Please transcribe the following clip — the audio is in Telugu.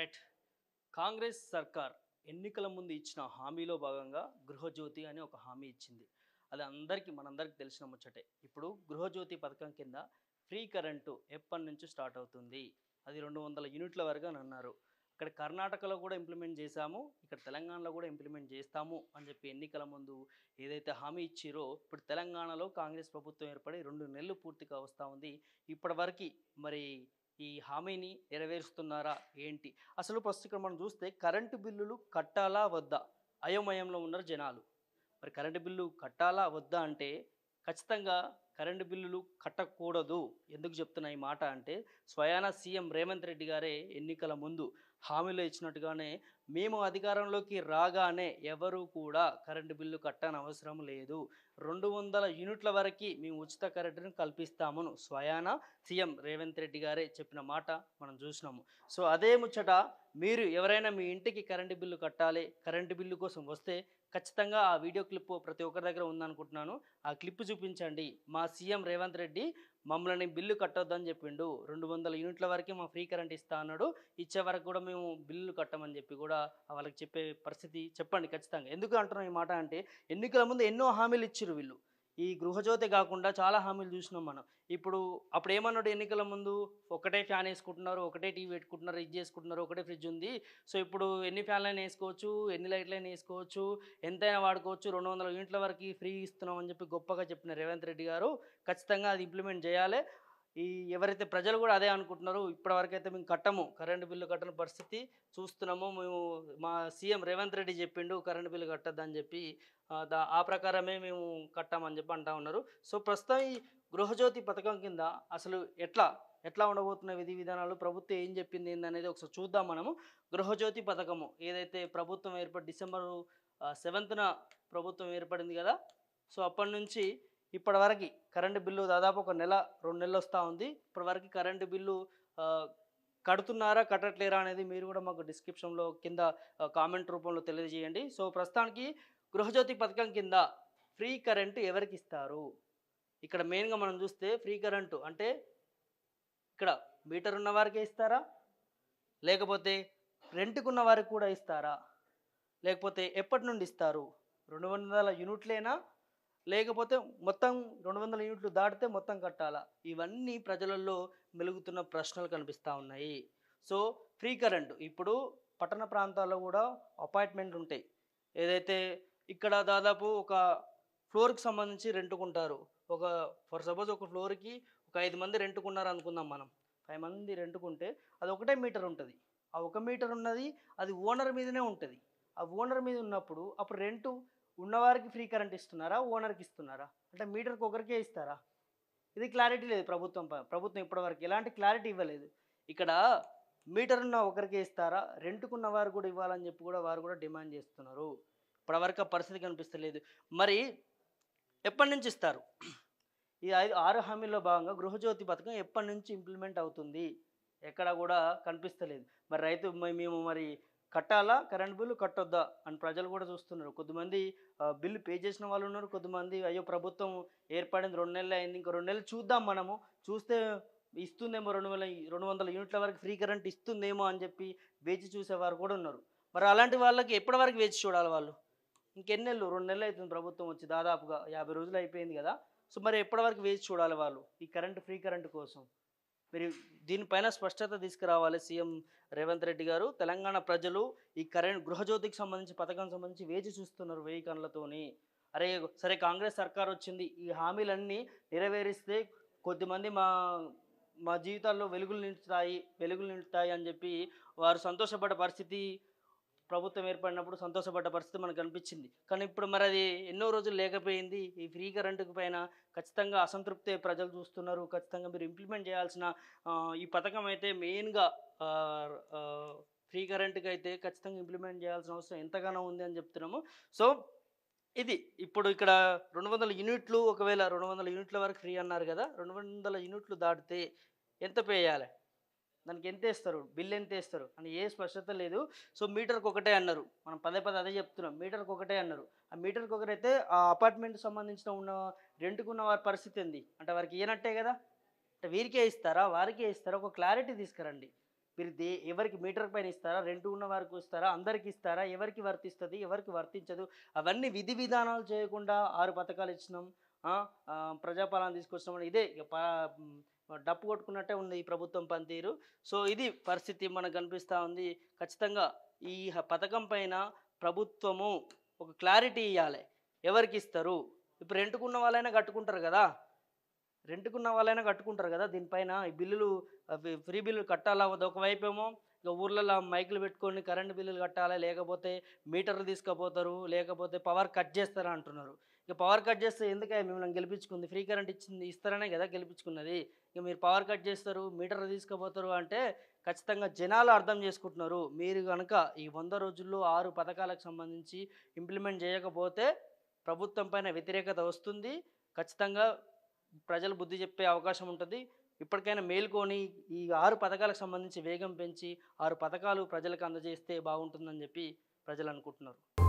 రైట్ కాంగ్రెస్ సర్కార్ ఎన్నికల ముందు ఇచ్చిన హామీలో భాగంగా గృహజ్యోతి అని ఒక హామీ ఇచ్చింది అది అందరికీ మనందరికీ తెలిసిన ముచ్చటే ఇప్పుడు గృహజ్యోతి పథకం కింద ఫ్రీ కరెంటు ఎప్పటి నుంచి స్టార్ట్ అవుతుంది అది రెండు వందల యూనిట్ల వరకు అని అన్నారు ఇక్కడ కర్ణాటకలో కూడా ఇంప్లిమెంట్ చేశాము ఇక్కడ తెలంగాణలో కూడా ఇంప్లిమెంట్ చేస్తాము అని చెప్పి ఎన్నికల ముందు ఏదైతే హామీ ఇచ్చిరో ఇప్పుడు తెలంగాణలో కాంగ్రెస్ ప్రభుత్వం ఏర్పడి రెండు నెలలు పూర్తిగా వస్తూ ఉంది ఇప్పటివరకు మరి ఈ హామీని నెరవేరుస్తున్నారా ఏంటి అసలు ప్రస్తుతం మనం చూస్తే కరెంటు బిల్లులు కట్టాలా వద్దా అయోమయంలో ఉన్నారు జనాలు మరి కరెంటు బిల్లు కట్టాలా వద్దా అంటే ఖచ్చితంగా కరెంటు బిల్లులు కట్టకూడదు ఎందుకు చెప్తున్నా ఈ మాట అంటే స్వయాన సీఎం రేవంత్ రెడ్డి గారే ఎన్నికల ముందు హామీలు ఇచ్చినట్టుగానే మేము అధికారంలోకి రాగానే ఎవరు కూడా కరెంటు బిల్లు కట్టనవసరం లేదు రెండు వందల యూనిట్ల వరకు మేము ఉచిత కరెంటును కల్పిస్తామను స్వయాన సీఎం రేవంత్ రెడ్డి గారే చెప్పిన మాట మనం చూసినాము సో అదే ముచ్చట మీరు ఎవరైనా మీ ఇంటికి కరెంటు బిల్లు కట్టాలి కరెంటు బిల్లు కోసం వస్తే ఖచ్చితంగా ఆ వీడియో క్లిప్ ప్రతి ఒక్కరి దగ్గర ఉందనుకుంటున్నాను ఆ క్లిప్ చూపించండి మా సీఎం రేవంత్ రెడ్డి మమ్మల్ని బిల్లు కట్టొద్దని చెప్పిండు రెండు వందల యూనిట్ల వరకే మా ఫ్రీ కరెంట్ ఇస్తా అన్నాడు ఇచ్చే వరకు కూడా మేము బిల్లు కట్టమని చెప్పి కూడా వాళ్ళకి చెప్పే పరిస్థితి చెప్పండి ఖచ్చితంగా ఎందుకు అంటున్నాం ఈ మాట అంటే ఎన్నికల ముందు ఎన్నో హామీలు ఇచ్చారు వీళ్ళు ఈ గృహజ్యోతి కాకుండా చాలా హామీలు చూసినాం మనం ఇప్పుడు అప్పుడు ఏమన్నాడు ఎన్నికల ముందు ఒకటే ఫ్యాన్ వేసుకుంటున్నారు ఒకటే టీవీ పెట్టుకుంటున్నారు ఇది చేసుకుంటున్నారు ఒకటే ఫ్రిడ్జ్ ఉంది సో ఇప్పుడు ఎన్ని ఫ్యాన్లైనా వేసుకోవచ్చు ఎన్ని లైట్లైనా వేసుకోవచ్చు ఎంతైనా వాడుకోవచ్చు రెండు వందల యూనిట్ల వరకు ఫ్రీ ఇస్తున్నాం అని చెప్పి గొప్పగా చెప్పిన రేవంత్ రెడ్డి గారు ఖచ్చితంగా అది ఇంప్లిమెంట్ చేయాలి ఈ ఎవరైతే ప్రజలు కూడా అదే అనుకుంటున్నారు ఇప్పటివరకు అయితే మేము కట్టము కరెంటు బిల్లు కట్టని పరిస్థితి చూస్తున్నాము మేము మా సీఎం రేవంత్ రెడ్డి చెప్పిండు కరెంటు బిల్లు కట్టద్దని చెప్పి ఆ ప్రకారమే మేము కట్టామని చెప్పి అంటా ఉన్నారు సో ప్రస్తుతం ఈ గృహజ్యోతి పథకం కింద అసలు ఎట్లా ఎట్లా ఉండబోతున్న విధి విధానాలు ప్రభుత్వం ఏం చెప్పింది ఏందనేది ఒకసారి చూద్దాం మనము గృహజ్యోతి పథకము ఏదైతే ప్రభుత్వం ఏర్పడి డిసెంబరు సెవెంత్న ప్రభుత్వం ఏర్పడింది కదా సో అప్పటి నుంచి ఇప్పటివరకు కరెంటు బిల్లు దాదాపు ఒక నెల రెండు నెలలు వస్తూ ఉంది ఇప్పటివరకు కరెంటు బిల్లు కడుతున్నారా కట్టట్లేరా అనేది మీరు కూడా మాకు డిస్క్రిప్షన్లో కింద కామెంట్ రూపంలో తెలియజేయండి సో ప్రస్తుతానికి గృహజ్యోతి పథకం కింద ఫ్రీ కరెంటు ఎవరికి ఇస్తారు ఇక్కడ మెయిన్గా మనం చూస్తే ఫ్రీ కరెంటు అంటే ఇక్కడ మీటర్ ఉన్న వారికే ఇస్తారా లేకపోతే రెంట్కున్న వారికి కూడా ఇస్తారా లేకపోతే ఎప్పటి నుండి ఇస్తారు రెండు వందల యూనిట్లేనా లేకపోతే మొత్తం రెండు వందల యూనిట్లు దాటితే మొత్తం కట్టాలా ఇవన్నీ ప్రజలలో మెలుగుతున్న ప్రశ్నలు కనిపిస్తూ ఉన్నాయి సో ఫ్రీ కరెంట్ ఇప్పుడు పట్టణ ప్రాంతాల్లో కూడా అపార్ట్మెంట్లు ఉంటాయి ఏదైతే ఇక్కడ దాదాపు ఒక ఫ్లోర్కి సంబంధించి రెంటుకుంటారు ఒక ఫర్ సపోజ్ ఒక ఫ్లోర్కి ఒక ఐదు మంది రెంటుకున్నారు అనుకుందాం మనం ఫైవ్ మంది రెంటుకుంటే అది ఒకటే మీటర్ ఉంటుంది ఆ ఒక మీటర్ ఉన్నది అది ఓనర్ మీదనే ఉంటుంది ఆ ఓనర్ మీద ఉన్నప్పుడు అప్పుడు రెంటు ఉన్నవారికి ఫ్రీ కరెంట్ ఇస్తున్నారా ఓనర్కి ఇస్తున్నారా అంటే మీటర్కి ఒకరికే ఇస్తారా ఇది క్లారిటీ లేదు ప్రభుత్వం ప్రభుత్వం ఇప్పటివరకు ఎలాంటి క్లారిటీ ఇవ్వలేదు ఇక్కడ మీటర్ ఉన్న ఒకరికే ఇస్తారా రెంట్కున్న వారు కూడా ఇవ్వాలని చెప్పి కూడా వారు కూడా డిమాండ్ చేస్తున్నారు ఇప్పటివరకు పరిస్థితి కనిపిస్తలేదు మరి ఎప్పటి నుంచి ఇస్తారు ఈ ఐదు ఆరు హామీల్లో భాగంగా గృహజ్యోతి పథకం ఎప్పటి నుంచి ఇంప్లిమెంట్ అవుతుంది ఎక్కడ కూడా కనిపిస్తలేదు మరి రైతు మేము మరి కట్టాలా కరెంట్ బిల్లు కట్టొద్దా అని ప్రజలు కూడా చూస్తున్నారు కొద్దిమంది బిల్లు పే చేసిన వాళ్ళు ఉన్నారు కొద్దిమంది అయ్యో ప్రభుత్వం ఏర్పడింది రెండు నెలలు అయింది ఇంకా రెండు నెలలు చూద్దాం మనము చూస్తే ఇస్తుందేమో రెండు వేల రెండు వందల యూనిట్ల వరకు ఫ్రీ కరెంట్ ఇస్తుందేమో అని చెప్పి వేచి చూసేవారు కూడా ఉన్నారు మరి అలాంటి వాళ్ళకి ఎప్పటి వరకు వేచి చూడాలి వాళ్ళు ఇంకెన్ని నెలలు రెండు నెలలు అవుతుంది ప్రభుత్వం వచ్చి దాదాపుగా యాభై రోజులు అయిపోయింది కదా సో మరి ఎప్పటి వరకు వేచి చూడాలి వాళ్ళు ఈ కరెంట్ ఫ్రీ కరెంట్ కోసం మీరు దీనిపైన స్పష్టత తీసుకురావాలి సీఎం రేవంత్ రెడ్డి గారు తెలంగాణ ప్రజలు ఈ కరెంట్ గృహజ్యోతికి సంబంధించి పథకం సంబంధించి వేచి చూస్తున్నారు వెయ్యి కళ్ళతోని అరే సరే కాంగ్రెస్ సర్కార్ వచ్చింది ఈ హామీలన్నీ నెరవేరిస్తే కొద్దిమంది మా మా జీవితాల్లో వెలుగులు నిండుతాయి వెలుగులు నిండుతాయి అని చెప్పి వారు సంతోషపడే పరిస్థితి ప్రభుత్వం ఏర్పడినప్పుడు సంతోషపడ్డ పరిస్థితి మనకు కనిపించింది కానీ ఇప్పుడు మరి అది ఎన్నో రోజులు లేకపోయింది ఈ ఫ్రీ కరెంటుకు పైన ఖచ్చితంగా అసంతృప్తి ప్రజలు చూస్తున్నారు ఖచ్చితంగా మీరు ఇంప్లిమెంట్ చేయాల్సిన ఈ పథకం అయితే మెయిన్గా ఫ్రీ కరెంట్కి అయితే ఖచ్చితంగా ఇంప్లిమెంట్ చేయాల్సిన అవసరం ఎంతగానో ఉంది అని చెప్తున్నాము సో ఇది ఇప్పుడు ఇక్కడ రెండు వందల యూనిట్లు ఒకవేళ రెండు వందల యూనిట్ల వరకు ఫ్రీ అన్నారు కదా రెండు వందల యూనిట్లు దాటితే ఎంత పే చేయాలి దానికి ఎంత వేస్తారు బిల్ ఎంత వేస్తారు అని ఏ స్పష్టత లేదు సో మీటర్కి ఒకటే అన్నారు మనం పదే పదే అదే చెప్తున్నాం మీటర్కి ఒకటే అన్నారు ఆ మీటర్కి ఒకరైతే ఆ అపార్ట్మెంట్ సంబంధించిన ఉన్న రెంట్కు ఉన్న వారి పరిస్థితి ఏంది అంటే వారికి ఏనట్టే కదా అంటే వీరికే ఇస్తారా వారికే ఇస్తారా ఒక క్లారిటీ తీసుకురండి మీరు దే ఎవరికి మీటర్ పైన ఇస్తారా రెంట్ ఉన్న వారికి ఇస్తారా అందరికి ఇస్తారా ఎవరికి వర్తిస్తుంది ఎవరికి వర్తించదు అవన్నీ విధి విధానాలు చేయకుండా ఆరు పథకాలు ఇచ్చినాం ప్రజాపాలన తీసుకొచ్చినామని ఇదే డప్పు కొట్టుకున్నట్టే ఉంది ఈ ప్రభుత్వం పనితీరు సో ఇది పరిస్థితి మనకు కనిపిస్తూ ఉంది ఖచ్చితంగా ఈ పథకం పైన ప్రభుత్వము ఒక క్లారిటీ ఇవ్వాలి ఎవరికి ఇస్తారు ఇప్పుడు రెంట్కున్న వాళ్ళైనా కట్టుకుంటారు కదా రెంట్కున్న వాళ్ళైనా కట్టుకుంటారు కదా దీనిపైన ఈ బిల్లులు ఫ్రీ బిల్లులు కట్టాలా ఒకవైపు ఏమో ఇక ఊర్లలో మైకులు పెట్టుకొని కరెంటు బిల్లులు కట్టాలి లేకపోతే మీటర్లు తీసుకుపోతారు లేకపోతే పవర్ కట్ చేస్తారా అంటున్నారు ఇక పవర్ కట్ చేస్తే ఎందుకే మిమ్మల్ని గెలిపించుకుంది ఫ్రీ కరెంట్ ఇచ్చింది ఇస్తారనే కదా గెలిపించుకున్నది ఇక మీరు పవర్ కట్ చేస్తారు మీటర్ తీసుకుపోతారు అంటే ఖచ్చితంగా జనాలు అర్థం చేసుకుంటున్నారు మీరు కనుక ఈ వంద రోజుల్లో ఆరు పథకాలకు సంబంధించి ఇంప్లిమెంట్ చేయకపోతే ప్రభుత్వం పైన వ్యతిరేకత వస్తుంది ఖచ్చితంగా ప్రజలు బుద్ధి చెప్పే అవకాశం ఉంటుంది ఇప్పటికైనా మేల్కొని ఈ ఆరు పథకాలకు సంబంధించి వేగం పెంచి ఆరు పథకాలు ప్రజలకు అందజేస్తే బాగుంటుందని చెప్పి ప్రజలు అనుకుంటున్నారు